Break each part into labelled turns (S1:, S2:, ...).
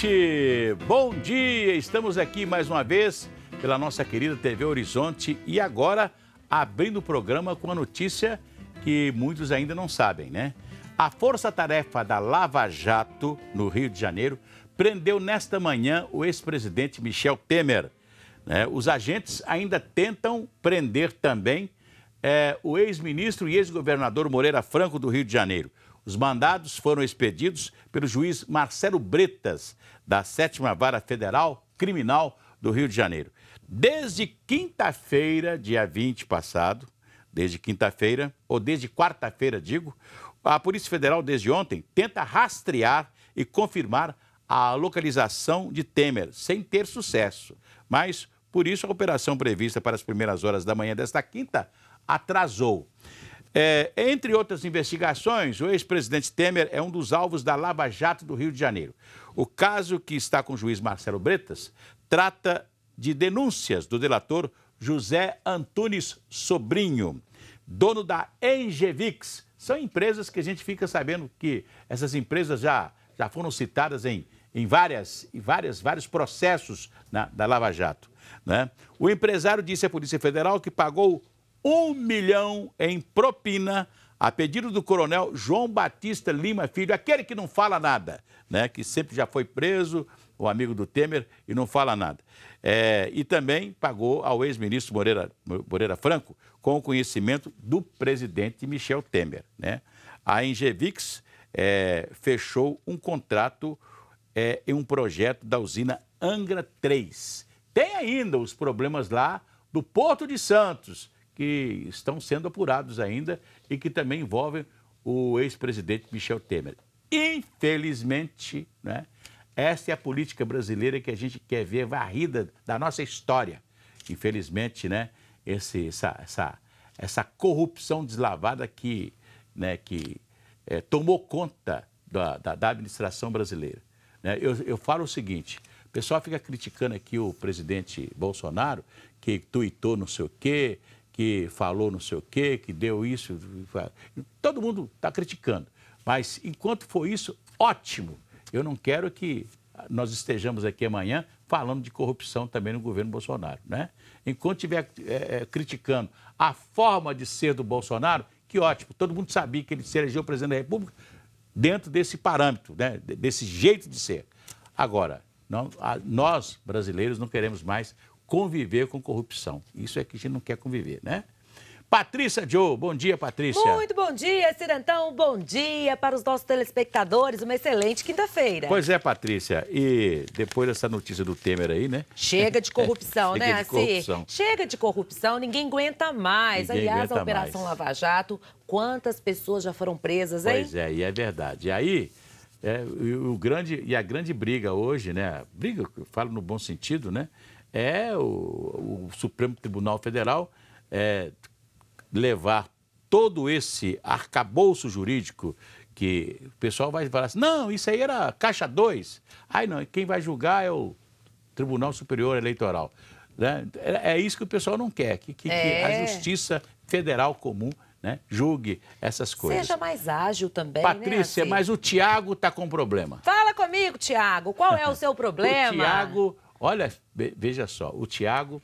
S1: gente! Bom dia! Estamos aqui mais uma vez pela nossa querida TV Horizonte e agora abrindo o programa com a notícia que muitos ainda não sabem, né? A força-tarefa da Lava Jato, no Rio de Janeiro, prendeu nesta manhã o ex-presidente Michel Temer. Né? Os agentes ainda tentam prender também é, o ex-ministro e ex-governador Moreira Franco do Rio de Janeiro. Os mandados foram expedidos pelo juiz Marcelo Bretas, da 7 Vara Federal Criminal do Rio de Janeiro. Desde quinta-feira, dia 20 passado, desde quinta-feira, ou desde quarta-feira, digo, a Polícia Federal, desde ontem, tenta rastrear e confirmar a localização de Temer, sem ter sucesso. Mas, por isso, a operação prevista para as primeiras horas da manhã desta quinta atrasou. É, entre outras investigações, o ex-presidente Temer é um dos alvos da Lava Jato do Rio de Janeiro. O caso que está com o juiz Marcelo Bretas trata de denúncias do delator José Antunes Sobrinho, dono da Engevix. São empresas que a gente fica sabendo que essas empresas já, já foram citadas em, em várias, várias, vários processos na, da Lava Jato. Né? O empresário disse à Polícia Federal que pagou um milhão em propina a pedido do coronel João Batista Lima Filho, aquele que não fala nada, né? que sempre já foi preso, o amigo do Temer, e não fala nada. É, e também pagou ao ex-ministro Moreira, Moreira Franco com o conhecimento do presidente Michel Temer. Né? A Ingevix é, fechou um contrato é, em um projeto da usina Angra 3. Tem ainda os problemas lá do Porto de Santos, que estão sendo apurados ainda e que também envolvem o ex-presidente Michel Temer. Infelizmente, né, essa é a política brasileira que a gente quer ver varrida da nossa história. Infelizmente, né, esse, essa, essa, essa corrupção deslavada que, né, que é, tomou conta da, da, da administração brasileira. Né? Eu, eu falo o seguinte, o pessoal fica criticando aqui o presidente Bolsonaro, que tuitou não sei o quê, que falou não sei o quê, que deu isso. Todo mundo está criticando. Mas enquanto for isso, ótimo. Eu não quero que nós estejamos aqui amanhã falando de corrupção também no governo Bolsonaro, né? Enquanto estiver é, é, criticando a forma de ser do Bolsonaro, que ótimo, todo mundo sabia que ele se elegeu presidente da República dentro desse parâmetro, né? desse jeito de ser. Agora, não, a, nós brasileiros não queremos mais conviver com corrupção. Isso é que a gente não quer conviver, né? Patrícia Joe, bom dia, Patrícia. Muito
S2: bom dia, Cirantão. Bom dia para os nossos telespectadores. Uma excelente quinta-feira. Pois
S1: é, Patrícia. E depois dessa notícia do Temer aí, né? Chega de corrupção, Chega né, de corrupção.
S2: Chega de corrupção, ninguém aguenta mais. Ninguém Aliás, aguenta a Operação mais. Lava Jato, quantas pessoas já foram presas, hein? Pois
S1: é, e é verdade. E aí, é, o grande, e a grande briga hoje, né? Briga, eu falo no bom sentido, né? é o, o Supremo Tribunal Federal é, levar todo esse arcabouço jurídico que o pessoal vai falar assim, não, isso aí era caixa 2. Ai, não, quem vai julgar é o Tribunal Superior Eleitoral. Né? É, é isso que o pessoal não quer, que, que, é. que a é. Justiça Federal Comum né, julgue essas coisas. Seja
S2: mais ágil também. Né, Patrícia, né, assim? mas o
S1: Tiago está com problema.
S2: Fala comigo, Tiago. Qual é o seu problema? o Tiago
S1: Olha, veja só, o Tiago,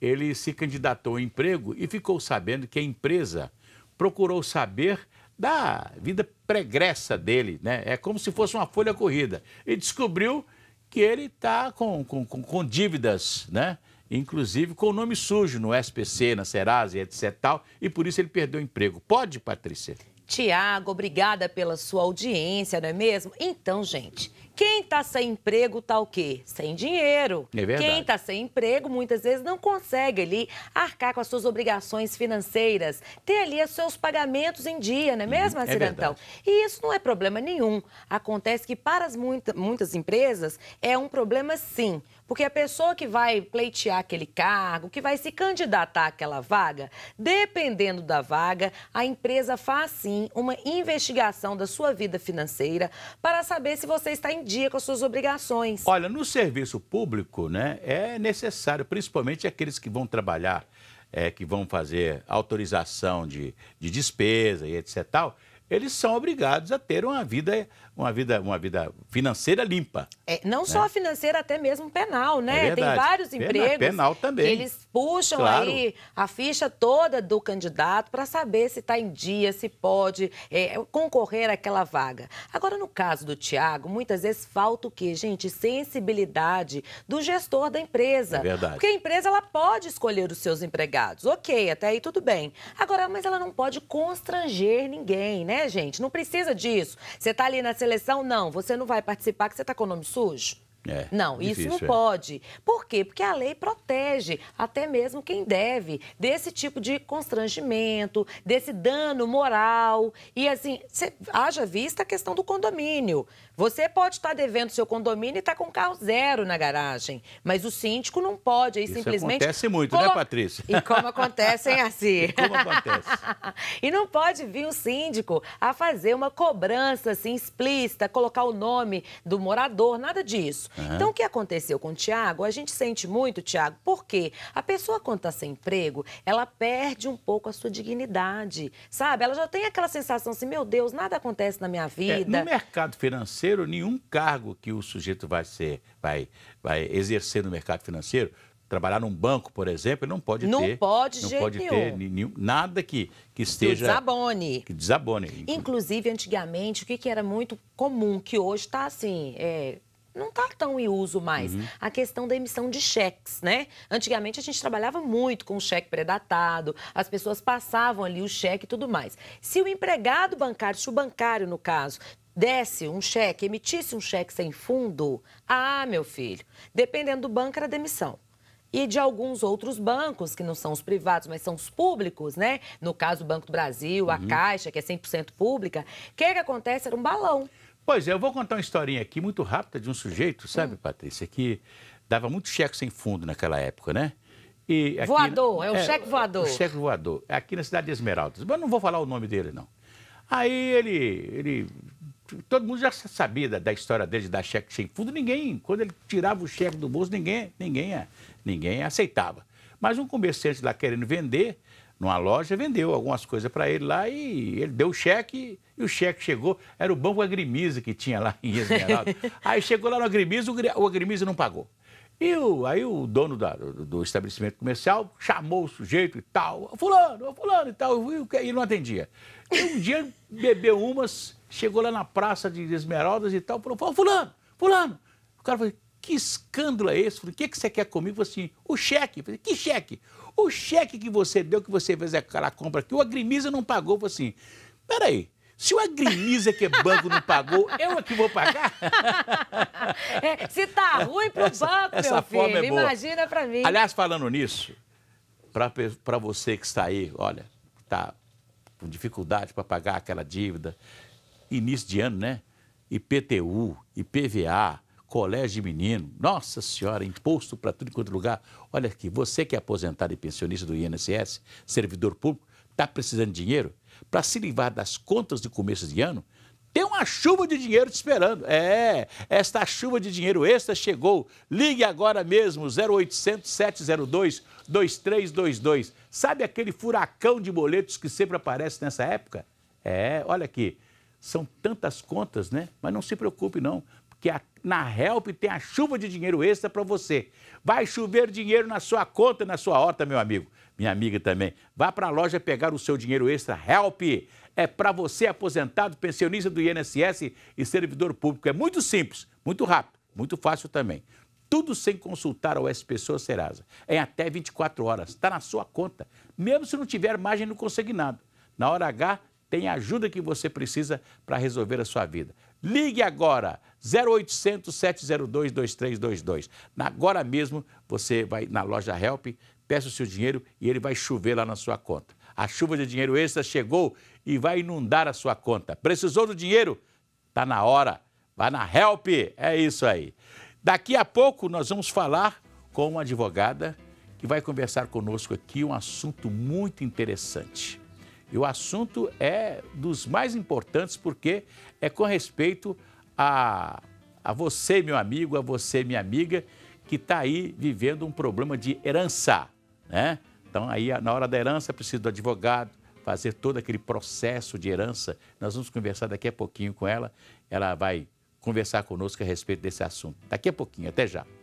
S1: ele se candidatou ao emprego e ficou sabendo que a empresa procurou saber da vida pregressa dele, né? É como se fosse uma folha corrida. E descobriu que ele está com, com, com, dívidas, né? Inclusive com o nome sujo no SPC, na Serasa, e etc. Tal, e por isso ele perdeu o emprego. Pode, Patrícia?
S2: Tiago, obrigada pela sua audiência, não é mesmo? Então, gente, quem está sem emprego está o quê? Sem dinheiro. É verdade. Quem está sem emprego muitas vezes não consegue ali arcar com as suas obrigações financeiras, ter ali os seus pagamentos em dia, não é uhum, mesmo, uhum, Acidentão? É e isso não é problema nenhum. Acontece que para as muita, muitas empresas é um problema sim porque a pessoa que vai pleitear aquele cargo, que vai se candidatar àquela vaga, dependendo da vaga, a empresa faz sim uma investigação da sua vida financeira para saber se você está em dia com as suas obrigações.
S1: Olha, no serviço público, né, é necessário, principalmente aqueles que vão trabalhar, é, que vão fazer autorização de, de despesa e etc. Tal, eles são obrigados a ter uma vida, uma vida, uma vida financeira limpa.
S2: É, não né? só financeira, até mesmo penal, né? É Tem vários penal, empregos. Penal também. eles puxam claro. aí a ficha toda do candidato para saber se está em dia, se pode é, concorrer àquela vaga. Agora, no caso do Tiago, muitas vezes falta o quê, gente? Sensibilidade do gestor da empresa. É verdade. Porque a empresa ela pode escolher os seus empregados. Ok, até aí tudo bem. Agora, mas ela não pode constranger ninguém, né? Né, gente? Não precisa disso. Você tá ali na seleção? Não, você não vai participar porque você tá com o nome sujo. É, não, difícil, isso não é. pode. Por quê? Porque a lei protege até mesmo quem deve desse tipo de constrangimento, desse dano moral. E assim, cê, haja vista a questão do condomínio. Você pode estar tá devendo seu condomínio e estar tá com carro zero na garagem, mas o síndico não pode. Aí isso simplesmente. Acontece muito, né, Patrícia? E como acontece, hein, assim? E como acontece? e não pode vir o síndico a fazer uma cobrança assim explícita, colocar o nome do morador, nada disso. Uhum. Então, o que aconteceu com o Tiago? A gente sente muito, Tiago, porque a pessoa, quando está sem emprego, ela perde um pouco a sua dignidade, sabe? Ela já tem aquela sensação assim, meu Deus, nada acontece na minha vida. É, no
S1: mercado financeiro, nenhum cargo que o sujeito vai ser, vai, vai exercer no mercado financeiro, trabalhar num banco, por exemplo, ele não pode não ter. Pode não jeito pode ter nenhum, nada que, que esteja.
S2: Desabone. Que
S1: desabone.
S2: Inclusive, antigamente, o que, que era muito comum, que hoje está assim. É não está tão em uso mais. Uhum. A questão da emissão de cheques, né? Antigamente a gente trabalhava muito com cheque predatado, as pessoas passavam ali o cheque e tudo mais. Se o empregado bancário, se o bancário no caso, desse um cheque, emitisse um cheque sem fundo, ah, meu filho, dependendo do banco era demissão e de alguns outros bancos, que não são os privados, mas são os públicos, né? No caso, o Banco do Brasil, a uhum. Caixa, que é 100% pública. O que, é que acontece? Era um balão.
S1: Pois é, eu vou contar uma historinha aqui muito rápida de um sujeito, sabe, hum. Patrícia, que dava muito cheque sem fundo naquela época, né? Aqui, voador, é o é, cheque voador. O cheque voador, aqui na cidade de Esmeraldas. Mas não vou falar o nome dele, não. Aí ele, ele todo mundo já sabia da, da, história dele de dar cheque sem fundo. Ninguém, quando ele tirava o cheque do bolso, ninguém, ninguém, ninguém aceitava. Mas um comerciante lá querendo vender, numa loja, vendeu algumas coisas para ele lá e ele deu o cheque e o cheque chegou. Era o banco agrimisa que tinha lá em Esmeralda. aí chegou lá no agrimisa o agrimisa não pagou. E o, aí o dono da, do estabelecimento comercial chamou o sujeito e tal, fulano, fulano e tal, e, e não atendia. E um dia bebeu umas, chegou lá na praça de Esmeraldas e tal, falou, fulano, fulano. O cara falou, que escândalo é esse? Falei, o que, que você quer comigo? Falei assim, o cheque. Falei, que cheque? O cheque que você deu, que você fez aquela compra que o Agrimiza não pagou, foi assim, peraí, se o Agrimiza, que é banco, não pagou, eu é que vou pagar?
S2: É, se tá ruim pro essa, banco, essa meu forma é filho, é boa. imagina para mim. Aliás,
S1: falando nisso, para você que está aí, olha, tá com dificuldade para pagar aquela dívida, início de ano, né? IPTU, IPVA, colégio de menino, nossa senhora, imposto para tudo quanto é lugar. Olha aqui, você que é aposentado e pensionista do INSS, servidor público, está precisando de dinheiro para se livrar das contas de começo de ano, tem uma chuva de dinheiro te esperando. É, esta chuva de dinheiro extra chegou. Ligue agora mesmo, 0800 702 2322. Sabe aquele furacão de boletos que sempre aparece nessa época? É, olha aqui, são tantas contas, né? Mas não se preocupe não, porque a na Help tem a chuva de dinheiro extra para você. Vai chover dinheiro na sua conta, na sua horta, meu amigo. Minha amiga também. Vá para a loja pegar o seu dinheiro extra Help. É para você aposentado, pensionista do INSS e servidor público. É muito simples, muito rápido, muito fácil também. Tudo sem consultar a SP Pessoa Serasa. É em até 24 horas. Está na sua conta. Mesmo se não tiver margem no consignado. Na hora H, tem a ajuda que você precisa para resolver a sua vida. Ligue agora 0800 702 2322. Agora mesmo você vai na loja Help, peça o seu dinheiro e ele vai chover lá na sua conta. A chuva de dinheiro extra chegou e vai inundar a sua conta. Precisou do dinheiro? Tá na hora. Vai na Help. É isso aí. Daqui a pouco nós vamos falar com uma advogada que vai conversar conosco aqui um assunto muito interessante. E o assunto é dos mais importantes porque é com respeito a, a você, meu amigo, a você, minha amiga, que está aí vivendo um problema de herança, né? Então, aí, na hora da herança, precisa do advogado fazer todo aquele processo de herança. Nós vamos conversar daqui a pouquinho com ela. Ela vai conversar conosco a respeito desse assunto. Daqui a pouquinho, até já.